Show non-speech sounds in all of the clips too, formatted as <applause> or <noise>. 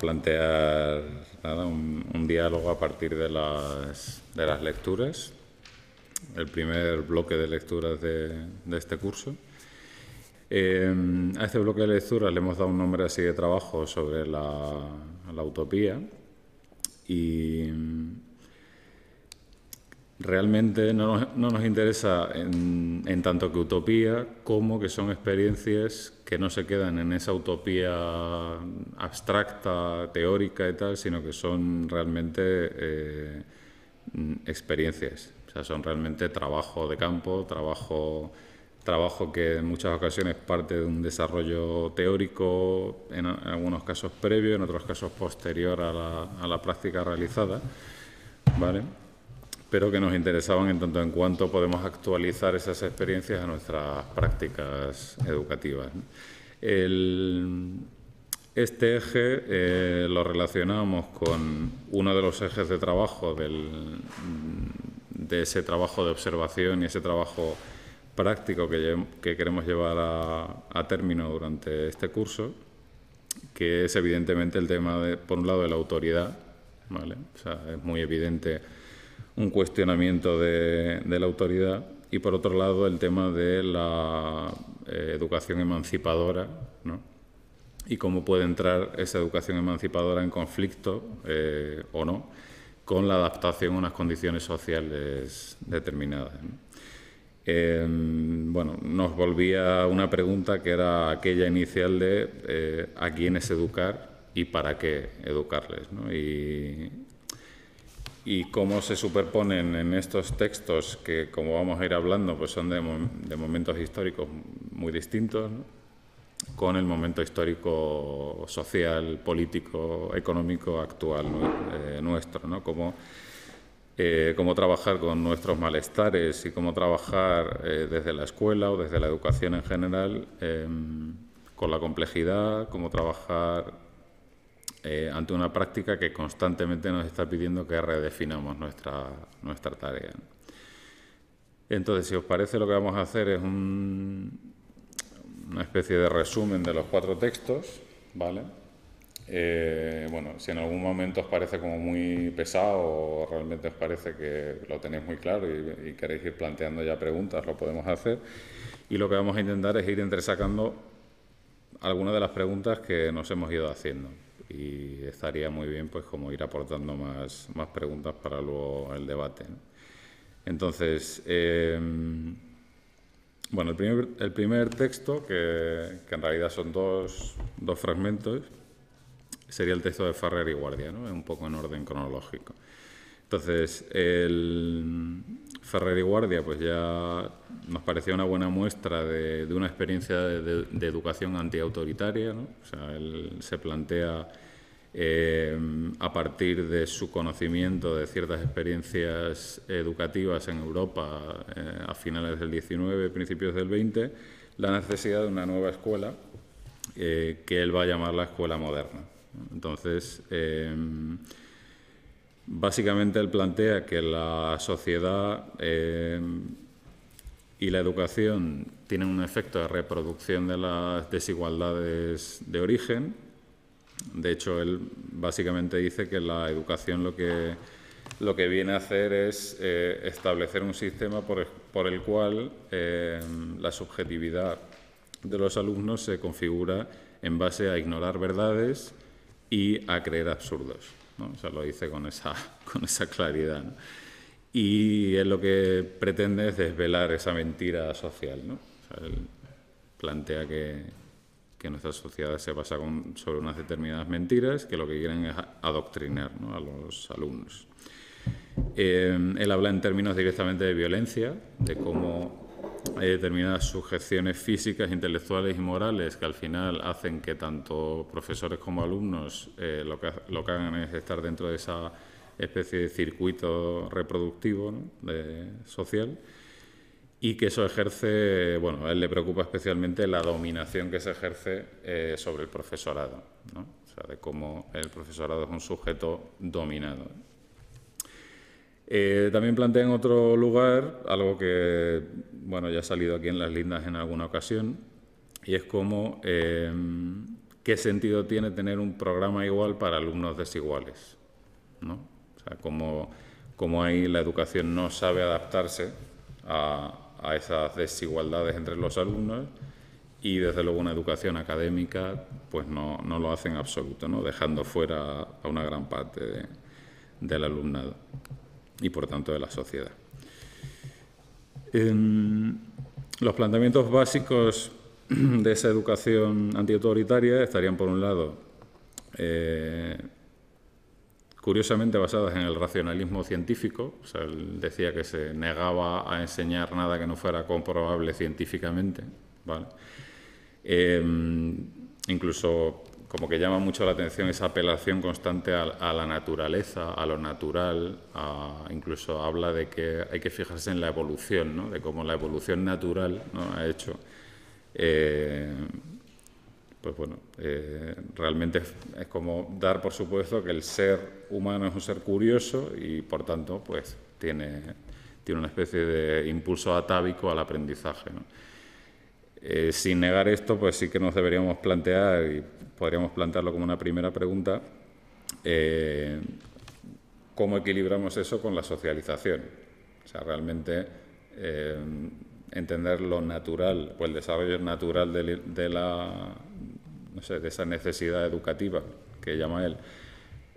plantear un, diálogo a partir de las, de las lecturas, el primer bloque de lecturas de, este curso. Eh, a este bloque de lecturas le hemos dado un nombre así de trabajo sobre la, la utopía y realmente no nos, interesa en, tanto que utopía como que son experiencias que no se quedan en esa utopía abstracta, teórica y tal, sino que son realmente eh, experiencias. O sea, son realmente trabajo de campo, trabajo, trabajo que en muchas ocasiones parte de un desarrollo teórico, en, algunos casos previo, en otros casos posterior a la, a la práctica realizada. ¿Vale? pero que nos interesaban en tanto en cuanto podemos actualizar esas experiencias a nuestras prácticas educativas. El, este eje eh, lo relacionamos con uno de los ejes de trabajo del, de ese trabajo de observación y ese trabajo práctico que, queremos llevar a, término durante este curso, que es evidentemente el tema, de, por un lado, de la autoridad. ¿vale? O sea, es muy evidente un cuestionamiento de, la autoridad y por otro lado el tema de la eh, educación emancipadora y cómo puede entrar esa educación emancipadora en conflicto eh, o no con la adaptación a unas condiciones sociales determinadas. Em, bueno, nos volvía una pregunta que era aquella inicial de eh, a quiénes educar y para qué educarles y cómo se superponen en estos textos que, como vamos a ir hablando, pues son de, momentos históricos muy distintos, con el momento histórico social, político, económico actual eh, nuestro, ¿no? Cómo, eh, cómo, trabajar con nuestros malestares y cómo trabajar eh, desde la escuela o desde la educación en general em, con la complejidad, cómo trabajar eh, ante una práctica que constantemente nos está pidiendo que redefinamos nuestra, nuestra tarea. Entonces, si os parece, lo que vamos a hacer es una especie de resumen de los cuatro textos, ¿vale? Eh, bueno, si en algún momento os parece como muy pesado o realmente os parece que lo tenéis muy claro y, y queréis ir planteando ya preguntas, lo podemos hacer. Y lo que vamos a intentar es ir entresacando algunas de las preguntas que nos hemos ido haciendo y estaría muy bien pues como ir aportando más, preguntas para luego el debate. Entonces, em, bueno, el primer, texto, que, en realidad son dos, fragmentos, sería el texto de Farrer y Guardia, ¿no? un poco en orden cronológico. Entonces, el Ferrer y Guardia pues ya nos parecía una buena muestra de, una experiencia de, de, educación antiautoritaria. ¿no? O sea, él se plantea eh, a partir de su conocimiento de ciertas experiencias educativas en Europa eh, a finales del 19, principios del 20, la necesidad de una nueva escuela eh, que él va a llamar la escuela moderna. Entonces, Básicamente él plantea que la sociedad eh, y la educación tienen un efecto de reproducción de las desigualdades de origen. De hecho, él básicamente dice que la educación lo que, lo que viene a hacer es eh, establecer un sistema por, el cual eh, la subjetividad de los alumnos se configura en base a ignorar verdades y a creer absurdos. ¿no? O sea, lo dice con esa, <laughs> con esa claridad. Y es lo que pretende es desvelar esa mentira social. ¿no? él plantea que, nuestra sociedad se basa sobre unas determinadas mentiras que lo que quieren es adoctrinar a los alumnos. Eh, él habla en términos directamente de violencia, de cómo hay determinadas sujeciones físicas, intelectuales y morales que al final hacen que tanto profesores como alumnos eh, lo, que, lo, que, hagan es estar dentro de esa especie de circuito reproductivo social y que eso ejerce, bueno, a él le preocupa especialmente la dominación que se ejerce eh, sobre el profesorado, ¿no? o sea, de cómo el profesorado es un sujeto dominado. Eh, también plantea en otro lugar algo que bueno, ya ha salido aquí en las lindas en alguna ocasión, y es como eh, qué sentido tiene tener un programa igual para alumnos desiguales. ¿no? O sea, cómo, ahí la educación no sabe adaptarse a, esas desigualdades entre los alumnos y desde luego una educación académica pues no, lo hace en absoluto, ¿no? dejando fuera a una gran parte del alumnado y por tanto de la sociedad. Em, los planteamientos básicos <clears throat> de esa educación antiautoritaria estarían, por un lado, eh, curiosamente basadas en el racionalismo científico, o él decía que se negaba a enseñar nada que no fuera comprobable científicamente, em, incluso como que llama mucho la atención esa apelación constante a, la naturaleza, a lo natural, incluso habla de que hay que fijarse en la evolución, ¿no? de cómo la evolución natural ¿no? ha hecho. Eh, pues bueno, eh, realmente es, como dar por supuesto que el ser humano es un ser curioso y por tanto pues tiene, tiene una especie de impulso atávico al aprendizaje. Eh, sin negar esto, pues sí que nos deberíamos plantear, podríamos plantearlo como una primera pregunta, eh, ¿cómo equilibramos eso con la socialización? O sea, realmente eh, entender lo natural o el desarrollo natural de, la, no sé, de esa necesidad educativa que llama él,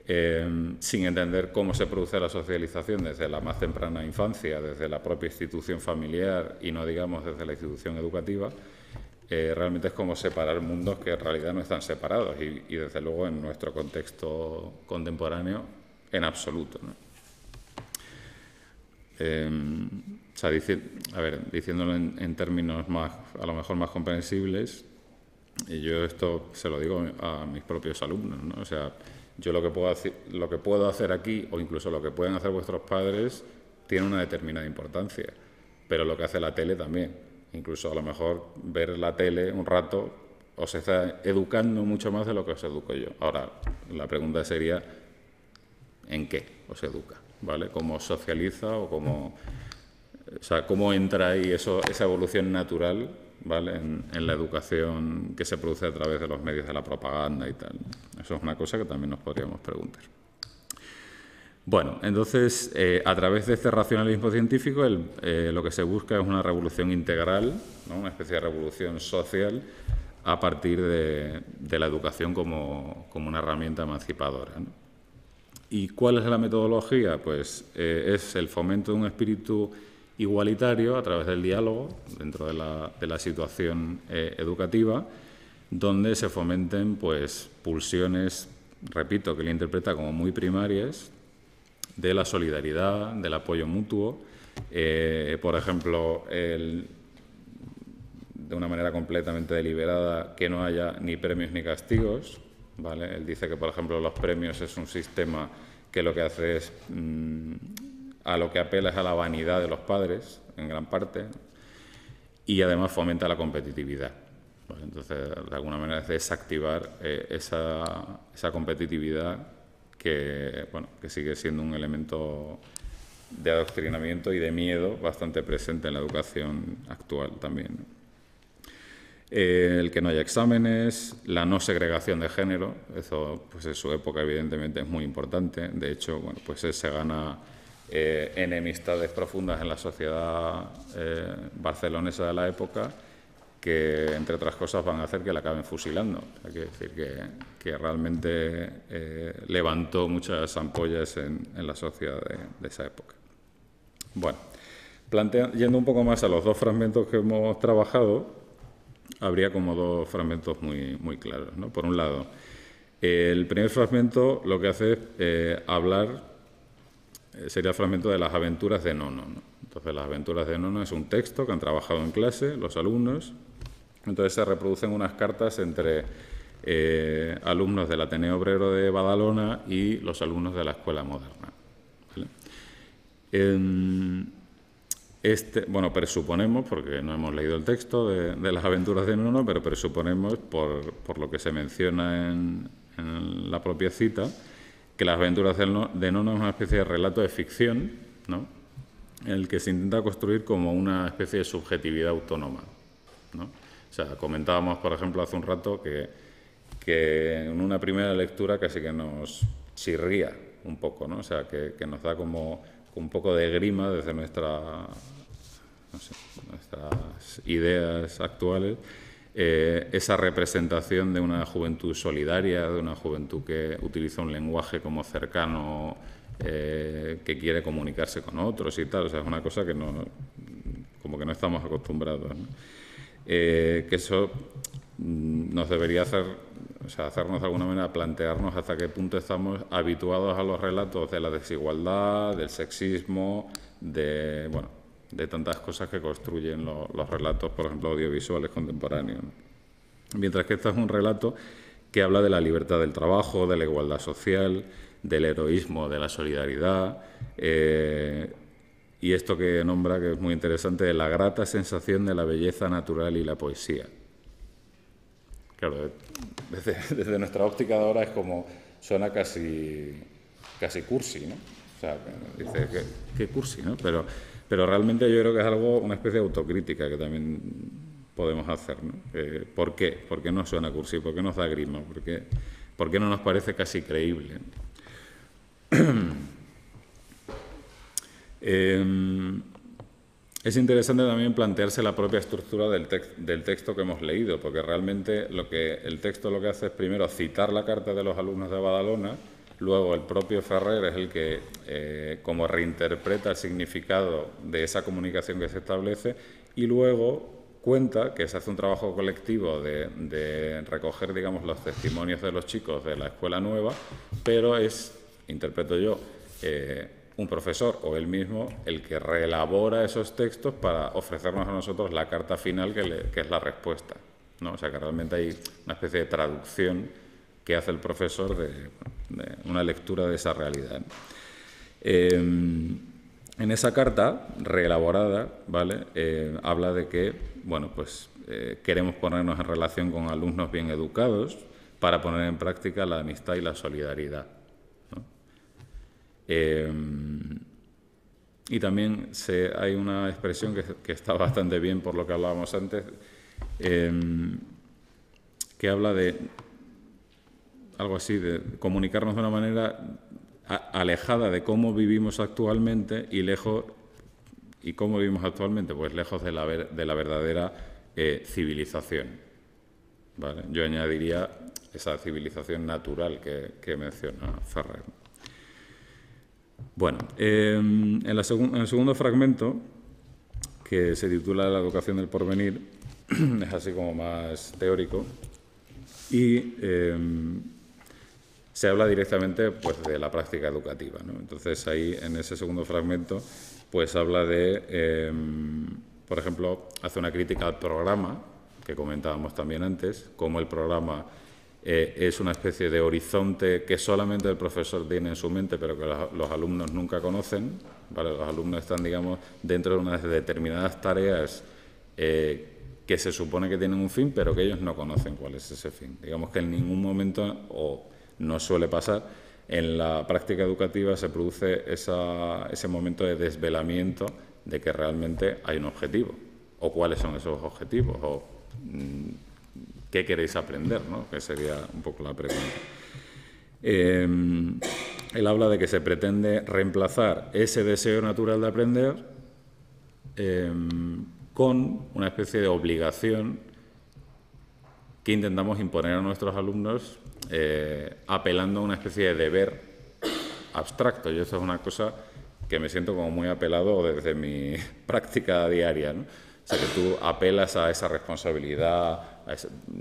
eh, sin entender cómo se produce la socialización desde la más temprana infancia, desde la propia institución familiar y no digamos desde la institución educativa eh, realmente es como separar mundos que en realidad no están separados y, desde luego en nuestro contexto contemporáneo en absoluto. Eh, o sea, a ver, diciéndolo en, términos más, a lo mejor más comprensibles, y yo esto se lo digo a mis propios alumnos, ¿no? o sea, yo lo que, puedo hacer, lo que puedo hacer aquí o incluso lo que pueden hacer vuestros padres tiene una determinada importancia, pero lo que hace la tele también. Incluso a lo mejor ver la tele un rato os está educando mucho más de lo que os educo yo. Ahora, la pregunta sería, ¿en qué os educa? ¿Vale? ¿Cómo socializa o cómo, cómo entra ahí eso, esa evolución natural En, en, la educación que se produce a través de los medios de la propaganda y tal? Eso es una cosa que también nos podríamos preguntar. Bueno, entonces, eh, a través de este racionalismo científico, eh, lo que se busca es una revolución integral, una especie de revolución social a partir de, la educación como, una herramienta emancipadora. ¿Y cuál es la metodología? Pues eh, es el fomento de un espíritu igualitario a través del diálogo dentro de la, situación educativa, donde se fomenten pues, pulsiones, repito, que él interpreta como muy primarias, de la solidaridad, del apoyo mutuo. Eh, por ejemplo, el, de una manera completamente deliberada, que no haya ni premios ni castigos. ¿vale? Él dice que, por ejemplo, los premios es un sistema que lo que hace es mm, a lo que apela es a la vanidad de los padres, en gran parte, y además fomenta la competitividad. entonces, de alguna manera es desactivar eh, esa competitividad que, bueno, que sigue siendo un elemento de adoctrinamiento y de miedo bastante presente en la educación actual también. el que no haya exámenes, la no segregación de género, eso pues en su época evidentemente es muy importante, de hecho bueno, pues se gana eh, enemistades profundas en la sociedad eh, barcelonesa de la época que, entre otras cosas, van a hacer que la acaben fusilando. ...hay que decir que, realmente eh, levantó muchas ampollas en, la sociedad de, esa época. Bueno, plantea, yendo un poco más a los dos fragmentos que hemos trabajado, habría como dos fragmentos muy, claros. ¿no? Por un lado, el primer fragmento lo que hace es eh, hablar, eh, sería el fragmento de las aventuras de Nono. Entonces, las aventuras de Nono es un texto que han trabajado en clase los alumnos entonces se reproducen unas cartas entre eh, alumnos del Ateneo Obrero de Badalona y los alumnos de la Escuela Moderna. Em, este, bueno, presuponemos, porque no hemos leído el texto de, las aventuras de Nuno, pero presuponemos, por, lo que se menciona en, la propia cita, que las aventuras de Nuno es una especie de relato de ficción, ¿no? en el que se intenta construir como una especie de subjetividad autónoma. ¿no? O sea, comentábamos, por ejemplo, hace un rato que, que en una primera lectura casi que nos chirría un poco, ¿no? O sea, que, que nos da como un poco de grima desde nuestra, nuestras ideas actuales. Eh, esa representación de una juventud solidaria, de una juventud que utiliza un lenguaje como cercano, eh, que quiere comunicarse con otros y tal. O sea, es una cosa que no, como que no estamos acostumbrados. ¿no? Eh, que eso mm, nos debería hacer, o sea, hacernos de alguna manera plantearnos hasta qué punto estamos habituados a los relatos de la desigualdad, del sexismo, de, bueno, de tantas cosas que construyen los relatos, por ejemplo, audiovisuales contemporáneos. Mientras que esto es un relato que habla de la libertad del trabajo, de la igualdad social, del heroísmo, de la solidaridad, eh, y esto que nombra, que es muy interesante, de la grata sensación de la belleza natural y la poesía. Claro, eh, <laughs> desde, nuestra óptica de ahora es como, suena casi, casi cursi, ¿no? O sea, dice, ¿qué, cursi, no? Pero, pero realmente yo creo que es algo, una especie de autocrítica que también podemos hacer, ¿no? Eh, ¿Por qué? ¿Por qué no suena cursi? ¿Por qué nos da grima? ¿Por qué, por qué no nos parece casi creíble? <clears throat> Em, es interesante también plantearse la propia estructura del, texto que hemos leído, porque realmente lo que el texto lo que hace es primero citar la carta de los alumnos de Badalona, luego el propio Ferrer es el que eh, como reinterpreta el significado de esa comunicación que se establece y luego cuenta que se hace un trabajo colectivo de, recoger, digamos, los testimonios de los chicos de la escuela nueva, pero es, interpreto yo, eh, un profesor o él mismo el que reelabora esos textos para ofrecernos a nosotros la carta final que, es la respuesta. ¿no? O sea que realmente hay una especie de traducción que hace el profesor de, una lectura de esa realidad. Em, en esa carta reelaborada, ¿vale? Eh, habla de que, bueno, pues eh, queremos ponernos en relación con alumnos bien educados para poner en práctica la amistad y la solidaridad. Em, y también hay una expresión que, está bastante bien por lo que hablábamos antes, em, que habla de algo así, de comunicarnos de una manera alejada de cómo vivimos actualmente y lejos, ¿y cómo vivimos actualmente? Pues lejos de la, de la verdadera eh, civilización. Yo añadiría esa civilización natural que menciona Ferrer. Bueno, em, en, el segundo fragmento, que se titula La educación del porvenir, <clears throat> es así como más teórico, y em, se habla directamente pues, de la práctica educativa. ¿no? Entonces ahí, en ese segundo fragmento, pues habla de, em, por ejemplo, hace una crítica al programa, que comentábamos también antes, cómo el programa eh, es una especie de horizonte que solamente el profesor tiene en su mente, pero que los, alumnos nunca conocen. Los alumnos están, digamos, dentro de unas determinadas tareas eh, que se supone que tienen un fin, pero que ellos no conocen cuál es ese fin. Digamos que en ningún momento, o no suele pasar, en la práctica educativa se produce ese momento de desvelamiento de que realmente hay un objetivo, o cuáles son esos objetivos, o mm, ¿Qué queréis aprender? ¿no? Que sería un poco la pregunta. Eh, él habla de que se pretende reemplazar ese deseo natural de aprender eh, con una especie de obligación que intentamos imponer a nuestros alumnos eh, apelando a una especie de deber abstracto. ...y eso es una cosa que me siento como muy apelado desde mi <laughs> práctica diaria. ¿no? O sea, que tú apelas a esa responsabilidad,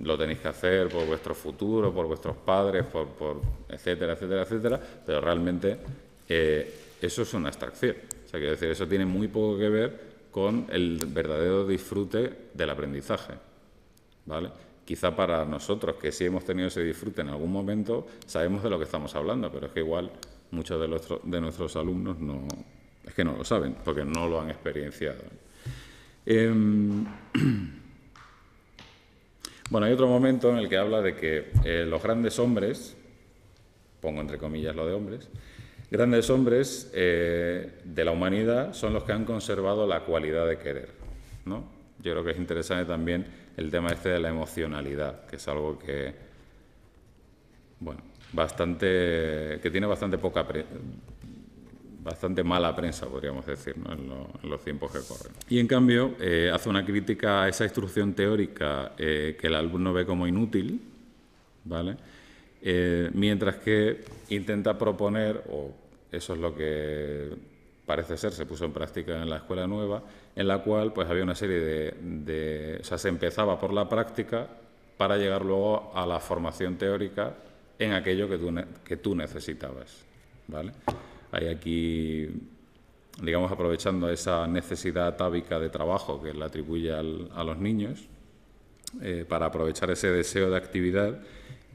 lo tenéis que hacer por vuestro futuro, por vuestros padres, por, etcétera, etcétera, etcétera, pero realmente eh, eso es una extracción O sea, quiero decir, eso tiene muy poco que ver con el verdadero disfrute del aprendizaje. ¿Vale? Quizá para nosotros, que sí hemos tenido ese disfrute en algún momento, sabemos de lo que estamos hablando, pero es que igual muchos de, de nuestros alumnos no, es que no lo saben, porque no lo han experienciado. Eh, <clears throat> Bueno, hay otro momento en el que habla de que eh, los grandes hombres, pongo entre comillas lo de hombres, grandes hombres eh, de la humanidad son los que han conservado la cualidad de querer. ¿no? Yo creo que es interesante también el tema este de la emocionalidad, que es algo que, bueno, bastante, que tiene bastante poca, presencia bastante mala prensa, podríamos decir, en, los tiempos que corren. Y en cambio, eh, hace una crítica a esa instrucción teórica eh, que el alumno ve como inútil, ¿vale? Eh, mientras que intenta proponer, o eso es lo que parece ser, se puso en práctica en la escuela nueva, en la cual pues había una serie de, o sea, se empezaba por la práctica para llegar luego a la formación teórica en aquello que tú, que tú necesitabas, ¿vale? Hay aquí, digamos, aprovechando esa necesidad tábica de trabajo que le atribuye a los niños, eh, para aprovechar ese deseo de actividad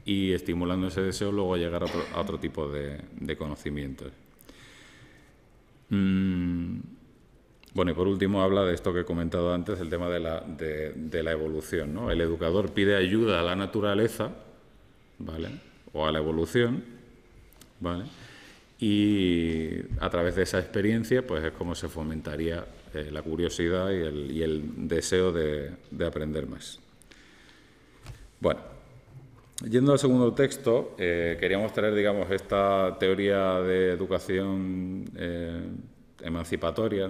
y estimulando ese deseo luego llegar a otro, a otro tipo de, conocimientos. Mm, bueno, y por último habla de esto que he comentado antes, el tema de la, evolución. ¿no? El educador pide ayuda a la naturaleza, ¿vale? O a la evolución, ¿vale? y a través de esa experiencia pues es como se fomentaría eh, la curiosidad y el, deseo de, aprender más. Bueno, yendo al segundo texto, eh, queríamos traer digamos esta teoría de educación eh, emancipatoria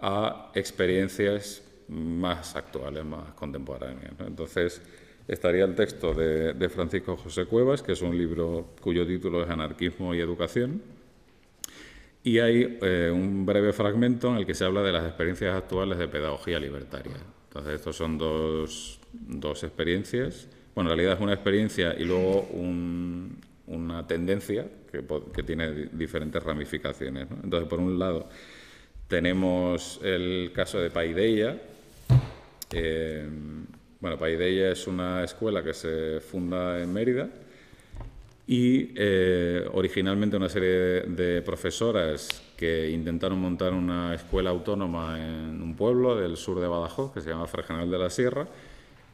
a experiencias más actuales, más contemporáneas. Entonces, estaría el texto de, Francisco José Cuevas, que es un libro cuyo título es Anarquismo y Educación, y hay eh, un breve fragmento en el que se habla de las experiencias actuales de pedagogía libertaria. Entonces, estos son dos, dos experiencias. Bueno, en realidad es una experiencia y luego una tendencia que, tiene diferentes ramificaciones. Entonces, por un lado, tenemos el caso de Paideia. Eh, bueno, Paideia es una escuela que se funda en Mérida y eh, originalmente una serie de profesoras que intentaron montar una escuela autónoma en un pueblo del sur de Badajoz que se llama Fregenal de la Sierra.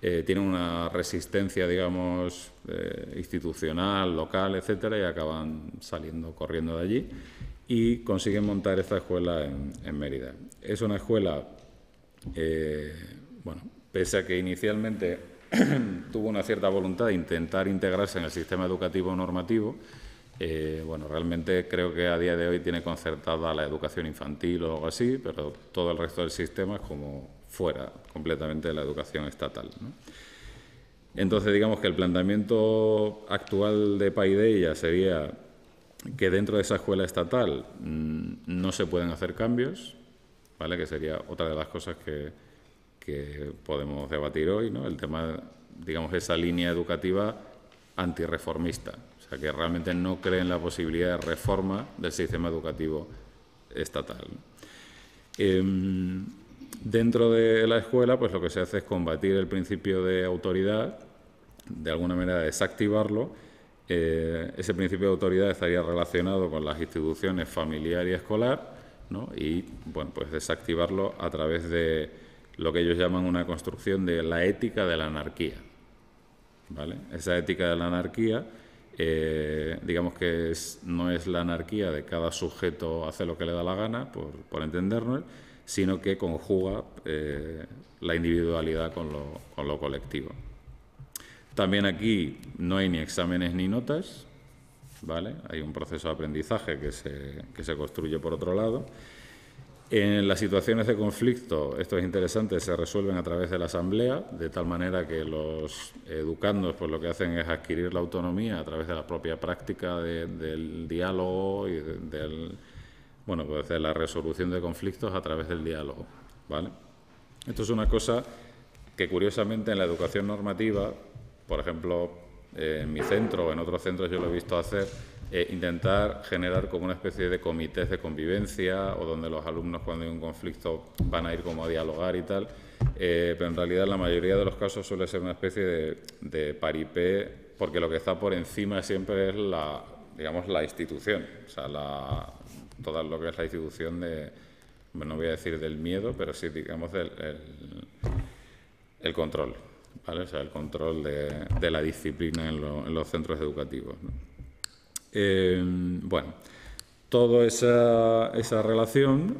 Eh, tienen una resistencia, digamos, eh, institucional, local, etcétera, y acaban saliendo corriendo de allí y consiguen montar esta escuela en, en Mérida. Es una escuela, bueno, pese a que inicialmente <clears throat> tuvo una cierta voluntad de intentar integrarse en el sistema educativo normativo. Eh, bueno, realmente creo que a día de hoy tiene concertada la educación infantil o algo así, pero todo el resto del sistema es como fuera completamente de la educación estatal. Entonces, digamos que el planteamiento actual de Paideia sería que dentro de esa escuela estatal mm, no se pueden hacer cambios, ¿vale? que sería otra de las cosas que, que podemos debatir hoy, ¿no? el tema, digamos, esa línea educativa antirreformista, o sea, que realmente no cree en la posibilidad de reforma del sistema educativo estatal. Em, dentro de la escuela, pues lo que se hace es combatir el principio de autoridad, de alguna manera desactivarlo. Eh, ese principio de autoridad estaría relacionado con las instituciones familiar y escolar, y bueno, pues desactivarlo a través de lo que ellos llaman una construcción de la ética de la anarquía. ¿vale? Esa ética de la anarquía, eh, digamos que no es la anarquía de cada sujeto hace lo que le da la gana, por, por entendernos, sino que conjuga eh, la individualidad con lo, con lo colectivo. También aquí no hay ni exámenes ni notas, ¿vale? Hay un proceso de aprendizaje que se, que se construye por otro lado en las situaciones de conflicto, esto es interesante, se resuelven a través de la asamblea, de tal manera que los educandos pues, lo que hacen es adquirir la autonomía a través de la propia práctica del diálogo y de, bueno, pues, de la resolución de conflictos a través del diálogo. ¿vale? Esto es una cosa que curiosamente en la educación normativa, por ejemplo, en mi centro o en otros centros yo lo he visto hacer, e intentar generar como una especie de comités de convivencia o donde los alumnos cuando hay un conflicto van a ir como a dialogar y tal, eh, pero en realidad la mayoría de los casos suele ser una especie de, paripé porque lo que está por encima siempre es la, digamos, la institución, o sea, la, todo lo que es la institución de, bueno, no voy a decir del miedo, pero sí, digamos, del el, control, ¿vale? O sea, el control de, la disciplina en, los centros educativos. Em, bueno, toda esa, relación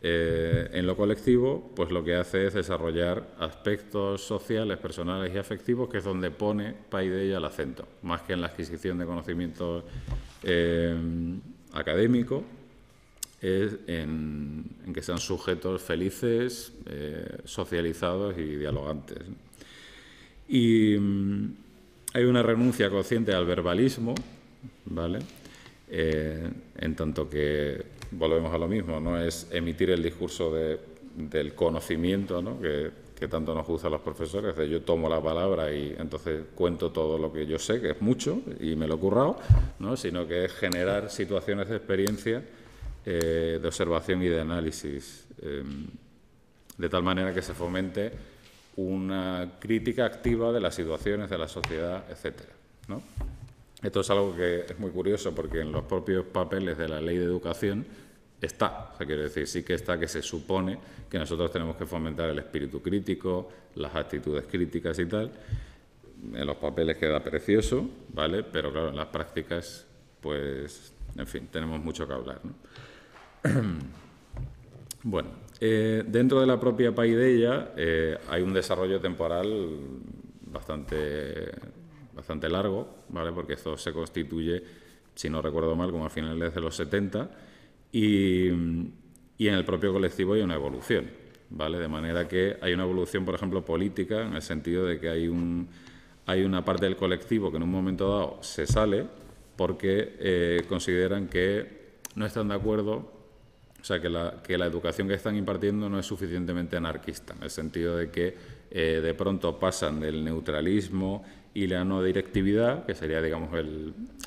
eh, en lo colectivo, pues lo que hace es desarrollar aspectos sociales, personales y afectivos, que es donde pone Paideia el acento, más que en la adquisición de conocimiento em, académico, es en, que sean sujetos felices, eh, socializados y dialogantes. Y mm, hay una renuncia consciente al verbalismo, ¿vale? Eh, en tanto que volvemos a lo mismo, ¿no? Es emitir el discurso del conocimiento, Que, tanto nos gusta los profesores, de yo tomo la palabra y entonces cuento todo lo que yo sé, que es mucho, y me lo he currado, sino que es generar situaciones de experiencia, eh, de observación y de análisis, em, de tal manera que se fomente una crítica activa de las situaciones, de la sociedad, etcétera. ¿no? Esto es algo que es muy curioso porque en los propios papeles de la ley de educación está. O sea, quiero decir, sí que está que se supone que nosotros tenemos que fomentar el espíritu crítico, las actitudes críticas y tal. En los papeles queda precioso, ¿vale? Pero claro, en las prácticas, pues, en fin, tenemos mucho que hablar. <clears throat> bueno, eh, dentro de la propia Paideia eh, hay un desarrollo temporal bastante bastante largo, ¿vale? Porque eso se constituye, si no recuerdo mal, como a finales de los 70 y, en el propio colectivo hay una evolución, ¿vale? De manera que hay una evolución, por ejemplo, política, en el sentido de que hay un hay una parte del colectivo que en un momento dado se sale porque eh, consideran que no están de acuerdo, o sea, que la, que la, educación que están impartiendo no es suficientemente anarquista, en el sentido de que eh, de pronto pasan del neutralismo y la no directividad, que sería, digamos,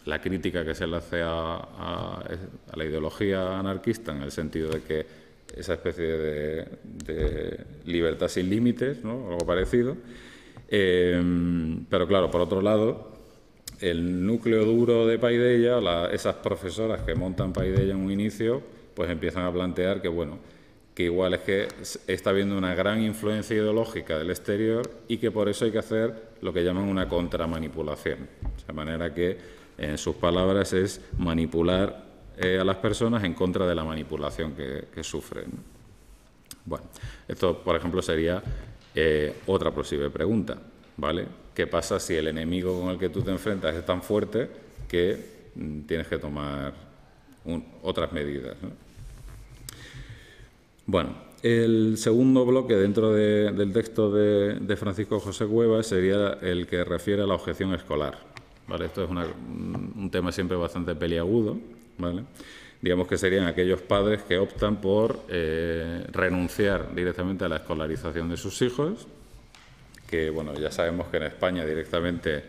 la crítica que se le hace a, la ideología anarquista en el sentido de que esa especie de, libertad sin límites, ¿no? algo parecido. Eh, pero claro, por otro lado, el núcleo duro de Paideia, esas profesoras que montan Paideia en un inicio, pues empiezan a plantear que, bueno, que igual es que está habiendo una gran influencia ideológica del exterior y que por eso hay que hacer lo que llaman una contramanipulación. De manera que, en sus palabras, es manipular eh, a las personas en contra de la manipulación que, sufren. Bueno, esto, por ejemplo, sería eh, otra posible pregunta, ¿vale? ¿Qué pasa si el enemigo con el que tú te enfrentas es tan fuerte que mm, tienes que tomar otras medidas? Bueno, el segundo bloque dentro del texto de, Francisco José Cuevas sería el que refiere a la objeción escolar. ¿vale? Esto es un tema siempre bastante peliagudo. Digamos que serían aquellos padres que optan por eh, renunciar directamente a la escolarización de sus hijos, que bueno, ya sabemos que en España directamente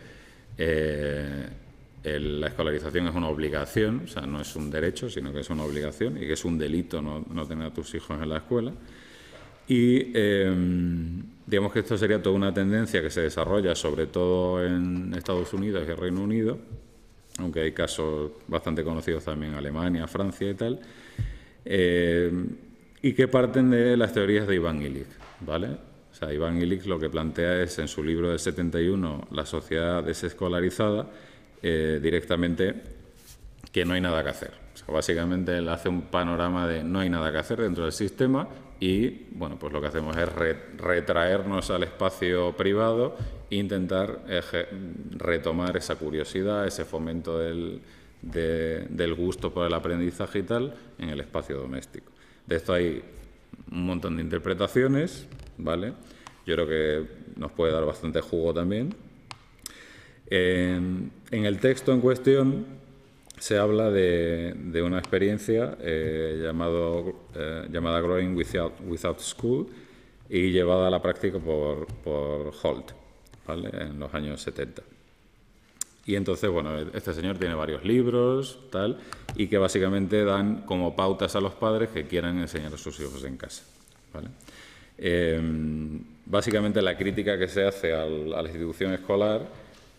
eh, la escolarización es una obligación, o sea, no es un derecho, sino que es una obligación y que es un delito no, tener a tus hijos en la escuela. Y em, digamos que esto sería toda una tendencia que se desarrolla sobre todo en Estados Unidos y Reino Unido, aunque hay casos bastante conocidos también en Alemania, Francia y tal, em, y que parten de las teorías de Iván Illich, ¿vale? Iván Illich lo que plantea es en su libro del 71, La sociedad desescolarizada, eh, directamente que no hay nada que hacer. básicamente él hace un panorama de no hay nada que hacer dentro del sistema y bueno, pues lo que hacemos es retraernos al espacio privado e intentar retomar esa curiosidad, ese fomento del, del gusto por el aprendizaje y tal en el espacio doméstico. De esto hay un montón de interpretaciones, ¿vale? Yo creo que nos puede dar bastante jugo también, en el texto en cuestión se habla de, una experiencia eh, eh, llamada Growing Without, School y llevada a la práctica por, Holt en los años 70. Y entonces, bueno, este señor tiene varios libros, y que básicamente dan como pautas a los padres que quieran enseñar a sus hijos en casa. Em, básicamente la crítica que se hace a la institución escolar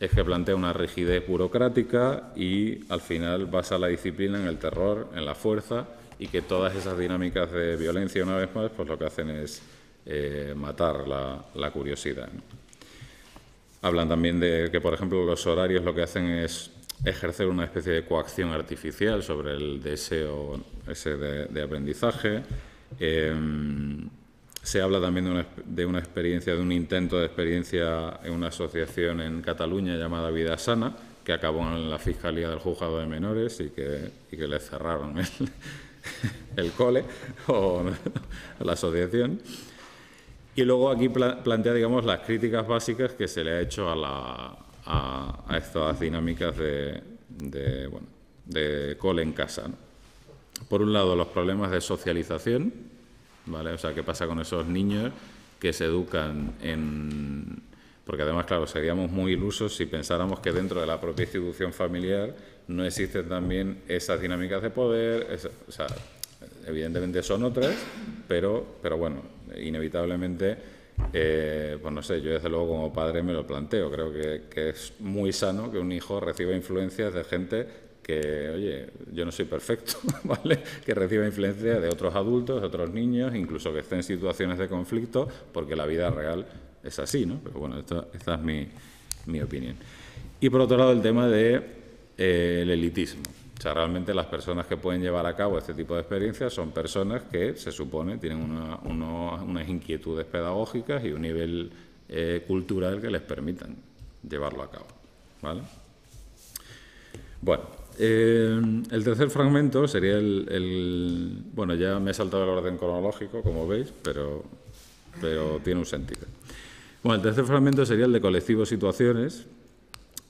es que plantea una rigidez burocrática y al final basa la disciplina en el terror, en la fuerza y que todas esas dinámicas de violencia, una vez más, pues lo que hacen es eh, matar la, curiosidad. Hablan también de que, por ejemplo, los horarios lo que hacen es ejercer una especie de coacción artificial sobre el deseo ese de, aprendizaje. Em, se habla también de una, de una, experiencia, de un intento de experiencia en una asociación en Cataluña llamada Vida Sana, que acabó en la Fiscalía del Juzgado de Menores y que, que le cerraron el, <laughs> cole o <laughs> la asociación. Y luego aquí plantea, digamos, las críticas básicas que se le ha hecho a, la, estas dinámicas de, de, bueno, de cole en casa. Por un lado, los problemas de socialización, ¿vale? O sea, ¿qué pasa con esos niños que se educan en... Porque además, claro, seríamos muy ilusos si pensáramos que dentro de la propia institución familiar no existen también esas dinámicas de poder, evidentemente son otras, pero, pero bueno, inevitablemente, eh, pues no sé, yo desde luego como padre me lo planteo, creo que, que es muy sano que un hijo reciba influencias de gente que, oye, yo no soy perfecto, <laughs> ¿vale? Que reciba influencia de otros adultos, de otros niños, incluso que esté en situaciones de conflicto, porque la vida real es así, ¿no? Pero bueno, esta es mi, opinión. Y por otro lado, el tema del de, eh, elitismo. O sea, realmente las personas que pueden llevar a cabo este tipo de experiencias son personas que se supone tienen unas inquietudes pedagógicas y un nivel eh, cultural que les permitan llevarlo a cabo. ¿Vale? Bueno, eh, el tercer fragmento sería el, Bueno, ya me he saltado el orden cronológico, como veis, pero, pero tiene un sentido. Bueno, el tercer fragmento sería el de colectivo situaciones,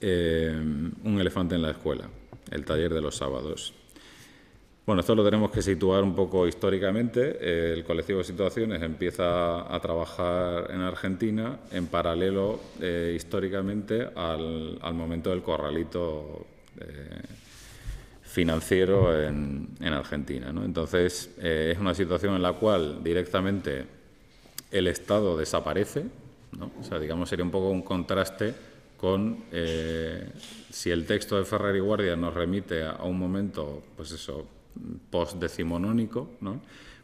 eh, un elefante en la escuela, el taller de los sábados. Bueno, esto lo tenemos que situar un poco históricamente. El colectivo Situaciones empieza a trabajar en Argentina en paralelo eh, históricamente al, momento del corralito eh, financiero en, Argentina. Entonces, eh, es una situación en la cual directamente el Estado desaparece, o sea, digamos, sería un poco un contraste con eh, si el texto de Ferrer y Guardia nos remite a, un momento, pues eso, post-decimonónico,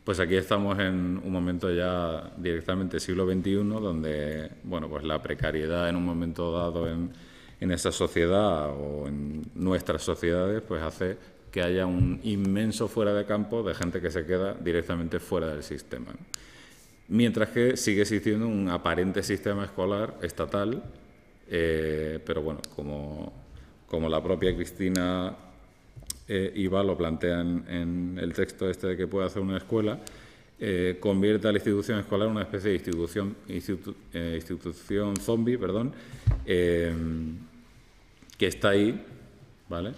pues aquí estamos en un momento ya directamente siglo XXI, donde, bueno, pues la precariedad en un momento dado en en esa sociedad o en nuestras sociedades, pues hace que haya un inmenso fuera de campo de gente que se queda directamente fuera del sistema. Mientras que sigue existiendo un aparente sistema escolar estatal, eh, pero bueno, como, la propia Cristina eh, Iba lo plantea en, en el texto este de que puede hacer una escuela, eh, ...convierte convierta a la institución escolar en una especie de institución, eh, institución zombie, perdón, eh, que está ahí, ¿vale?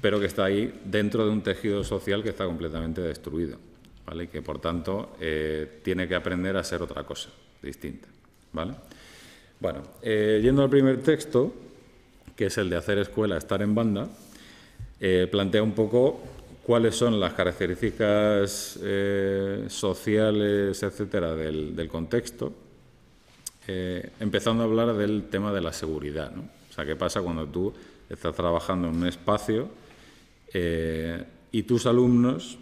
pero que está ahí dentro de un tejido social que está completamente destruido, ¿vale? y que por tanto tiene que aprender a ser otra cosa, distinta. ¿vale? Bueno, yendo al primer texto, que es el de hacer escuela, estar en banda, plantea un poco cuáles son las características eh, sociales, etcétera, del, contexto, eh, empezando a hablar del tema de la seguridad. O sea, ¿qué pasa cuando tú estás trabajando en un espacio eh, y tus alumnos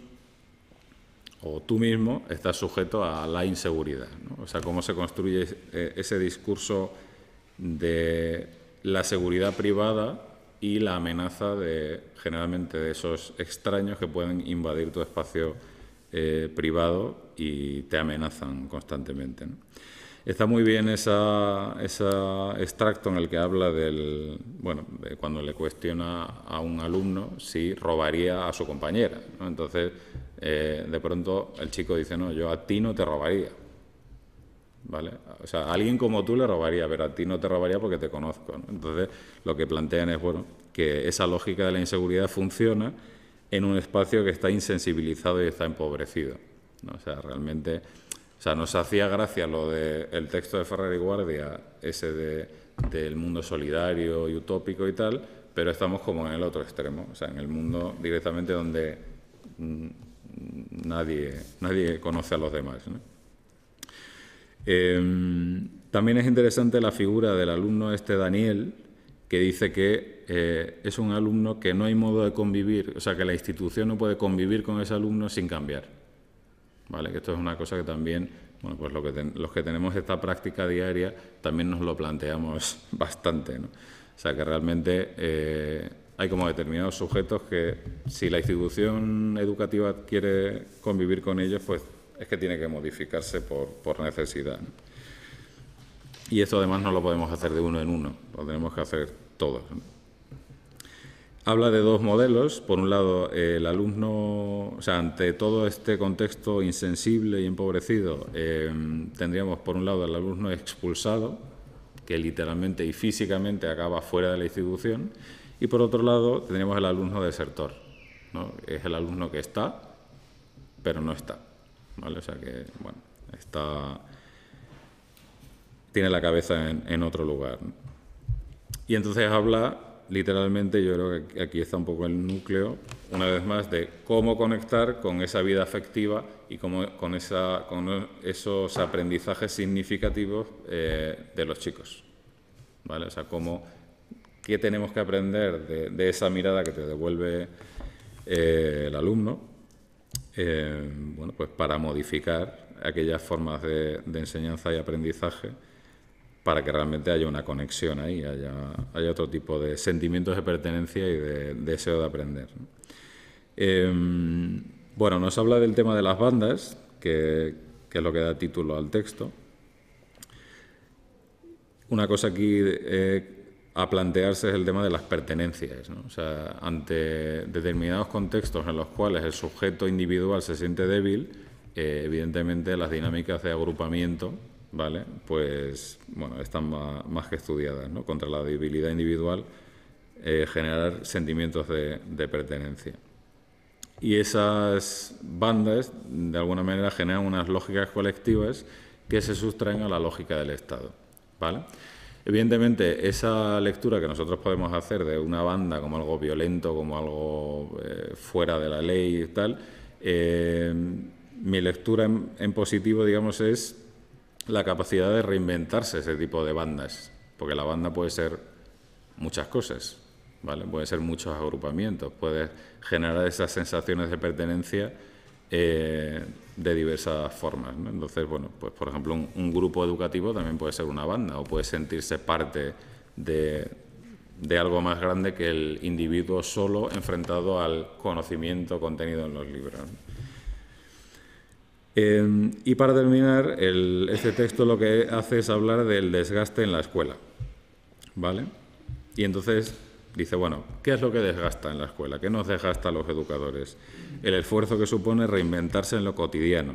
o tú mismo estás sujeto a la inseguridad? O sea, ¿cómo se construye ese discurso de la seguridad privada y la amenaza de generalmente de esos extraños que pueden invadir tu espacio eh, privado y te amenazan constantemente. Está muy bien ese extracto en el que habla del, bueno, de cuando le cuestiona a un alumno si robaría a su compañera. Entonces, eh, de pronto el chico dice, no, yo a ti no te robaría. O sea, alguien como tú le robaría, pero a ti no te robaría porque te conozco. Entonces, lo que plantean es, bueno, que esa lógica de la inseguridad funciona en un espacio que está insensibilizado y está empobrecido. O sea, realmente, o sea, nos hacía gracia lo del de texto de Ferrer y Guardia, ese de, del mundo solidario y utópico y tal, pero estamos como en el otro extremo, o sea, en el mundo directamente donde mm, nadie, nadie conoce a los demás. ¿no? Em, también es interesante la figura del alumno este Daniel, que dice que eh, es un alumno que no hay modo de convivir, o sea, que la institución no puede convivir con ese alumno sin cambiar. ¿Vale? Que esto es una cosa que también, bueno, pues que los que tenemos esta práctica diaria también nos lo planteamos <laughs> bastante, ¿no? O sea, que realmente eh, hay como determinados sujetos que si la institución educativa quiere convivir con ellos, pues es que tiene que modificarse por, necesidad. Y esto además no lo podemos hacer de uno en uno, lo tenemos que hacer todos. Habla de dos modelos. Por un lado, el alumno, o sea, ante todo este contexto insensible y empobrecido, eh, tendríamos por un lado el alumno expulsado, que literalmente y físicamente acaba fuera de la institución, y por otro lado, tendríamos el alumno desertor. ¿no? Es el alumno que está, pero no está. O sea que, bueno, está... tiene la cabeza en, otro lugar. Y entonces habla, literalmente, yo creo que aquí está un poco el núcleo, una vez más, de cómo conectar con esa vida afectiva y con, esos aprendizajes significativos eh, de los chicos, O sea, qué tenemos que aprender de, esa mirada que te devuelve eh, el alumno eh, bueno, pues para modificar aquellas formas de, enseñanza y aprendizaje para que realmente haya una conexión ahí, haya, otro tipo de sentimientos de pertenencia y de, deseo de aprender. Em, bueno, nos habla del tema de las bandas, que, es lo que da título al texto. Una cosa aquí eh, a plantearse es el tema de las pertenencias. O sea, ante determinados contextos en los cuales el sujeto individual se siente débil, eh, evidentemente las dinámicas de agrupamiento, ¿vale? Pues, bueno, están más, que estudiadas, ¿no? Contra la debilidad individual, eh, generar sentimientos de, pertenencia. Y esas bandas, de alguna manera, generan unas lógicas colectivas que se sustraen a la lógica del Estado, ¿vale? Evidentemente, esa lectura que nosotros podemos hacer de una banda como algo violento, como algo eh, fuera de la ley y tal, eh, mi lectura en, positivo, digamos, es la capacidad de reinventarse ese tipo de bandas, porque la banda puede ser muchas cosas, ¿vale? Puede ser muchos agrupamientos, puede generar esas sensaciones de pertenencia eh, de diversas formas. Entonces, bueno, pues por ejemplo, un, grupo educativo también puede ser una banda o puede sentirse parte de, algo más grande que el individuo solo enfrentado al conocimiento contenido en los libros. Em, y para terminar, este texto lo que hace es hablar del desgaste en la escuela. ¿Vale? Y entonces dice, bueno, ¿qué es lo que desgasta en la escuela? ¿Qué nos desgasta a los educadores? El esfuerzo que supone reinventarse en lo cotidiano.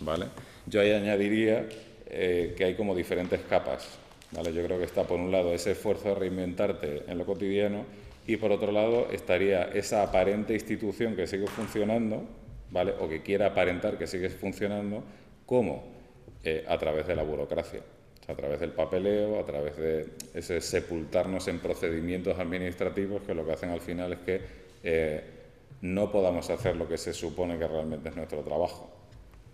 ¿Vale? Yo ahí añadiría eh, que hay como diferentes capas. ¿vale? Yo creo que está por un lado ese esfuerzo de reinventarte en lo cotidiano y por otro lado estaría esa aparente institución que sigue funcionando, ¿vale? o que quiera aparentar que sigue funcionando, cómo eh, a través de la burocracia a través del papeleo, a través de ese sepultarnos en procedimientos administrativos que lo que hacen al final es que eh, no podamos hacer lo que se supone que realmente es nuestro trabajo.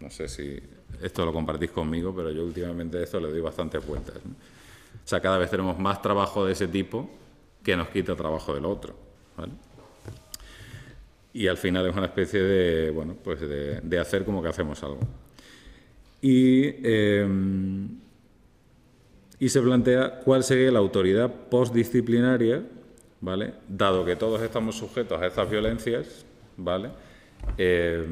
No sé si esto lo compartís conmigo, pero yo últimamente esto le doy bastante vueltas. O sea, cada vez tenemos más trabajo de ese tipo que nos quita trabajo del otro. Y al final es una especie de, bueno, pues de, hacer como que hacemos algo. Y eh, y se plantea cuál sería la autoridad postdisciplinaria, ¿vale? Dado que todos estamos sujetos a estas violencias, ¿vale? Eh,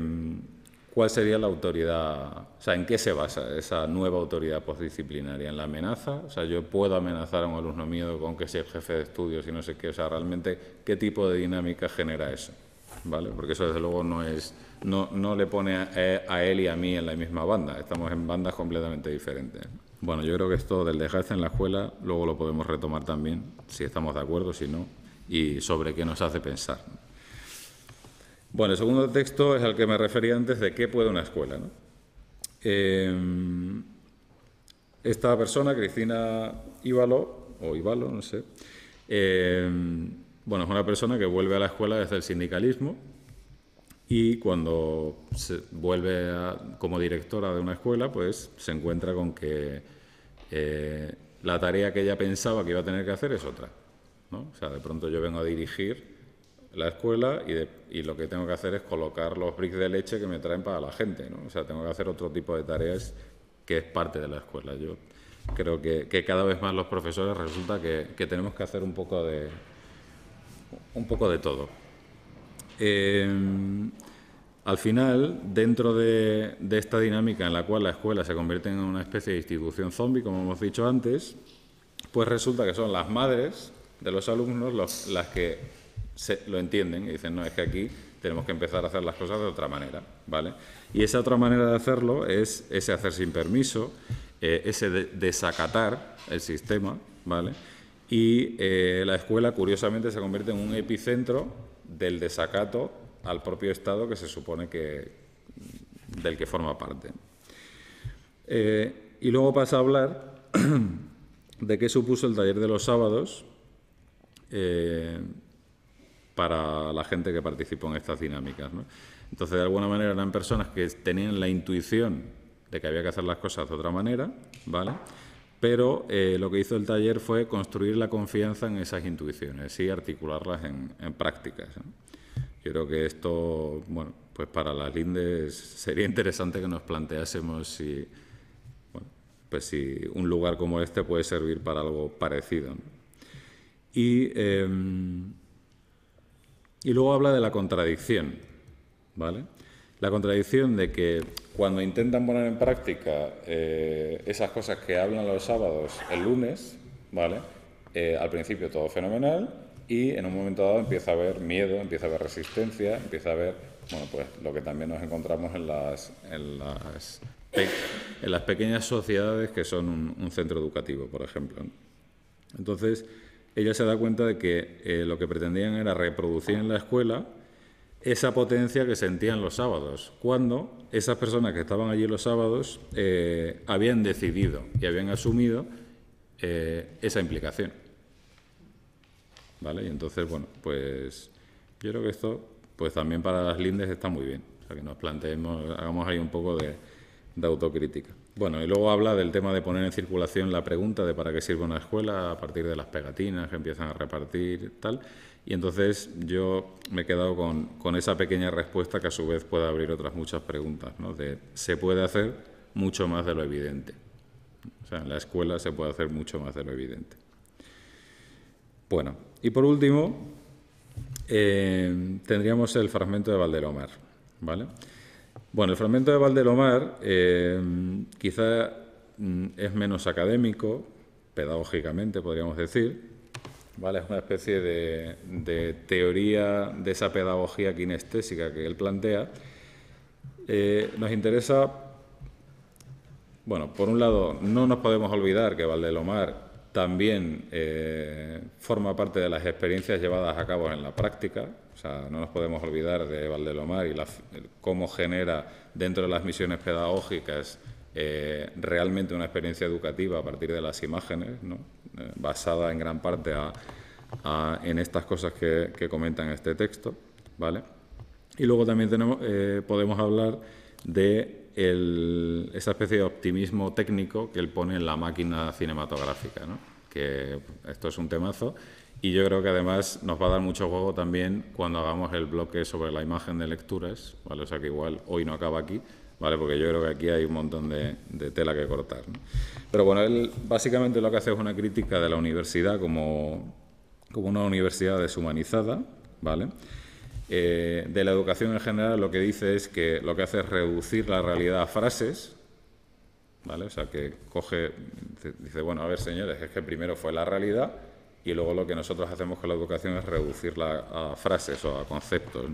¿Cuál sería la autoridad? O sea, ¿en qué se basa esa nueva autoridad postdisciplinaria? ¿En la amenaza? O sea, yo puedo amenazar a un alumno mío con que sea el jefe de estudios y no sé qué. O sea, realmente, ¿qué tipo de dinámica genera eso? ¿Vale? Porque eso, desde luego, no es. No, no le pone a él y a mí en la misma banda. Estamos en bandas completamente diferentes. Bueno, yo creo que esto del dejarse en la escuela luego lo podemos retomar también, si estamos de acuerdo, si no, y sobre qué nos hace pensar. Bueno, el segundo texto es al que me refería antes de qué puede una escuela. Eh, esta persona, Cristina Ívalo, o Íbalo, no sé, eh, bueno, es una persona que vuelve a la escuela desde el sindicalismo y cuando se vuelve como directora de una escuela, pues se encuentra con que eh, la tarea que ella pensaba que iba a tener que hacer es otra. O sea, de pronto yo vengo a dirigir la escuela y, lo que tengo que hacer es colocar los bricks de leche que me traen para la gente. O sea, tengo que hacer otro tipo de tareas que es parte de la escuela. Yo creo que, cada vez más los profesores resulta que, que tenemos que hacer un poco de, un poco de todo. Em, al final, dentro de, esta dinámica en la cual la escuela se convierte en una especie de institución zombie, como hemos dicho antes, pues resulta que son las madres de los alumnos las que lo entienden y dicen, no, es que aquí tenemos que empezar a hacer las cosas de otra manera, ¿vale? Y esa otra manera de hacerlo es ese hacer sin permiso, eh, ese desacatar el sistema, ¿vale? Y eh, la escuela, curiosamente, se convierte en un epicentro del desacato al propio Estado que se supone que del que forma parte. Eh, y luego pasa a hablar <clears throat> de qué supuso el taller de los sábados eh, para la gente que participó en estas dinámicas. Entonces, de alguna manera eran personas que tenían la intuición de que había que hacer las cosas de otra manera, ¿vale? Pero eh, lo que hizo el taller fue construir la confianza en esas intuiciones y articularlas en, prácticas. creo que esto, bueno, pues para las lindes sería interesante que nos planteásemos pues si, un lugar como este puede servir para algo parecido. Y, em, y luego habla de la contradicción, ¿vale? la contradicción de que cuando intentan poner en práctica eh, esas cosas que hablan los sábados el lunes, ¿vale? Eh, al principio todo fenomenal y en un momento dado empieza a haber miedo, empieza a haber resistencia, empieza a haber, bueno, pues lo que también nos encontramos en las, en las, pequeñas sociedades que son un, centro educativo, por ejemplo. Entonces, ella se da cuenta de que eh, lo que pretendían era reproducir en la escuela esa potencia que sentían los sábados, cuando esas personas que estaban allí los sábados eh, habían decidido y habían asumido eh, esa implicación. ¿Vale? Y entonces, bueno, pues yo creo que esto, pues también para las lindes está muy bien. O sea, que nos planteemos, hagamos ahí un poco de autocrítica. Bueno, y luego habla del tema de poner en circulación la pregunta de para qué sirve una escuela a partir de las pegatinas que empiezan a repartir, tal. Y entonces yo me he quedado con, esa pequeña respuesta que a su vez puede abrir otras muchas preguntas, ¿no? De se puede hacer mucho más de lo evidente. O sea, en la escuela se puede hacer mucho más de lo evidente. Bueno, y por último, eh, tendríamos el fragmento de Valderomar, ¿vale? Bueno, el fragmento de Valdelomar quizás eh, quizá mm, es menos académico, pedagógicamente podríamos decir, ¿vale? es una especie de, teoría de esa pedagogía kinestésica que él plantea. Eh, nos interesa, bueno, por un lado, no nos podemos olvidar que Valdelomar también eh, forma parte de las experiencias llevadas a cabo en la práctica, no nos podemos olvidar de Valdelomar y cómo genera dentro de las misiones pedagógicas eh, realmente una experiencia educativa a partir de las imágenes, ¿no? Eh, basada en gran parte en estas cosas que, que comentan este texto. ¿vale? Y luego también eh, podemos hablar de esa especie de optimismo técnico que él pone en la máquina cinematográfica, ¿no? que esto es un temazo y yo creo que además nos va a dar mucho juego también cuando hagamos el bloque sobre la imagen de lecturas, ¿vale? O sea que igual hoy no acaba aquí, ¿vale? Porque yo creo que aquí hay un montón de, tela que cortar. Pero bueno, él básicamente lo que hace es una crítica de la universidad como, una universidad deshumanizada, ¿vale? Eh, de la educación en general lo que dice es que lo que hace es reducir la realidad a frases, O sea que coge, dice, bueno, a ver señores, es que primero fue la realidad y luego lo que nosotros hacemos con la educación es reducirla a frases o a conceptos.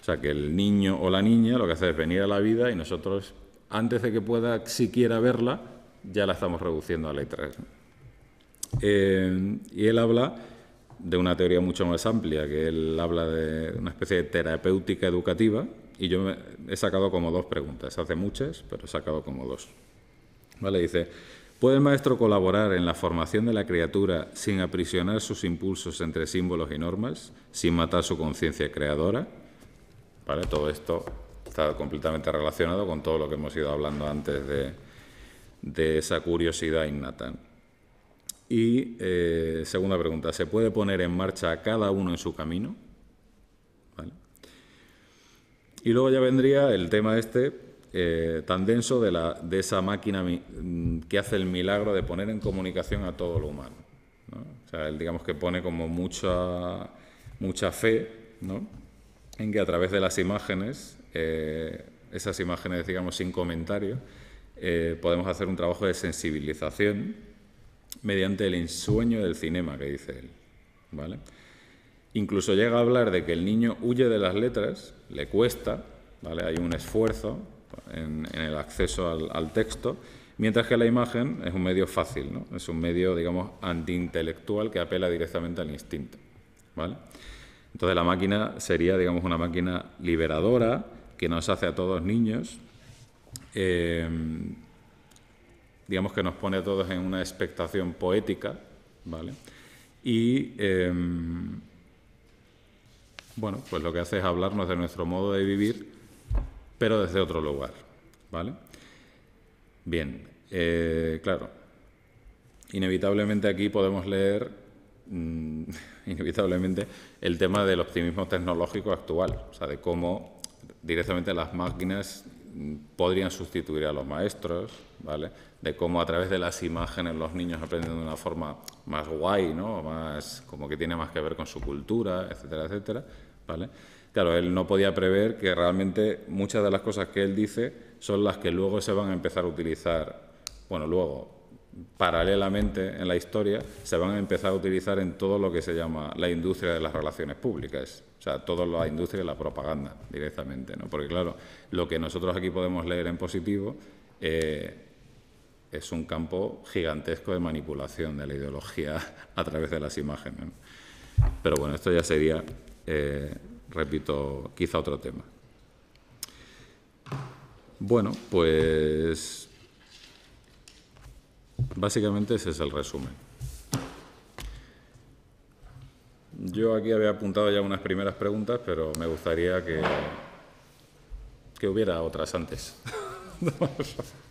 O sea, que el niño o la niña lo que hace es venir a la vida y nosotros, antes de que pueda siquiera verla, ya la estamos reduciendo a letras. Eh, y él habla de una teoría mucho más amplia, que él habla de una especie de terapéutica educativa, y yo he sacado como dos preguntas, hace muchas, pero he sacado como dos. ¿Vale? Dice, ¿Puede el maestro colaborar en la formación de la criatura sin aprisionar sus impulsos entre símbolos y normas, sin matar su conciencia creadora? ¿Vale? Todo esto está completamente relacionado con todo lo que hemos ido hablando antes de, esa curiosidad innata. Y eh, segunda pregunta, ¿se puede poner en marcha cada uno en su camino? Y luego ya vendría el tema este, eh, tan denso de, esa máquina mm, que hace el milagro de poner en comunicación a todo lo humano. O sea, él digamos que pone como mucha, mucha fe en que a través de las imágenes, eh, esas imágenes digamos sin comentario, eh, podemos hacer un trabajo de sensibilización mediante el ensueño del cinema, que dice él. Incluso llega a hablar de que el niño huye de las letras, le cuesta, hay un esfuerzo, en, el acceso al, texto, mientras que la imagen es un medio fácil, ¿no? es un medio, digamos, antiintelectual que apela directamente al instinto. ¿vale? Entonces la máquina sería, digamos, una máquina liberadora que nos hace a todos niños, eh, digamos que nos pone a todos en una expectación poética, ¿vale? Y eh, bueno, pues lo que hace es hablarnos de nuestro modo de vivir pero desde otro lugar. ¿Vale? Bien, eh, claro. Inevitablemente aquí podemos leer, mm, <laughs> inevitablemente, el tema del optimismo tecnológico actual, o sea, de cómo directamente las máquinas mm, podrían sustituir a los maestros, ¿vale? De cómo a través de las imágenes los niños aprenden de una forma más guay, ¿no? Más, como que tiene más que ver con su cultura, etcétera, etcétera, ¿vale? claro, él no podía prever que realmente muchas de las cosas que él dice son las que luego se van a empezar a utilizar, bueno, luego, paralelamente en la historia, se van a empezar a utilizar en todo lo que se llama la industria de las relaciones públicas, o sea, toda la industria de la propaganda directamente, ¿no? Porque claro, lo que nosotros aquí podemos leer en positivo eh, es un campo gigantesco de manipulación de la ideología <laughs> a través de las imágenes. Pero bueno, esto ya sería... Eh, repito, quizá otro tema. Bueno, pues básicamente ese es el resumen. Yo aquí había apuntado ya unas primeras preguntas, pero me gustaría que, que hubiera otras antes. <laughs>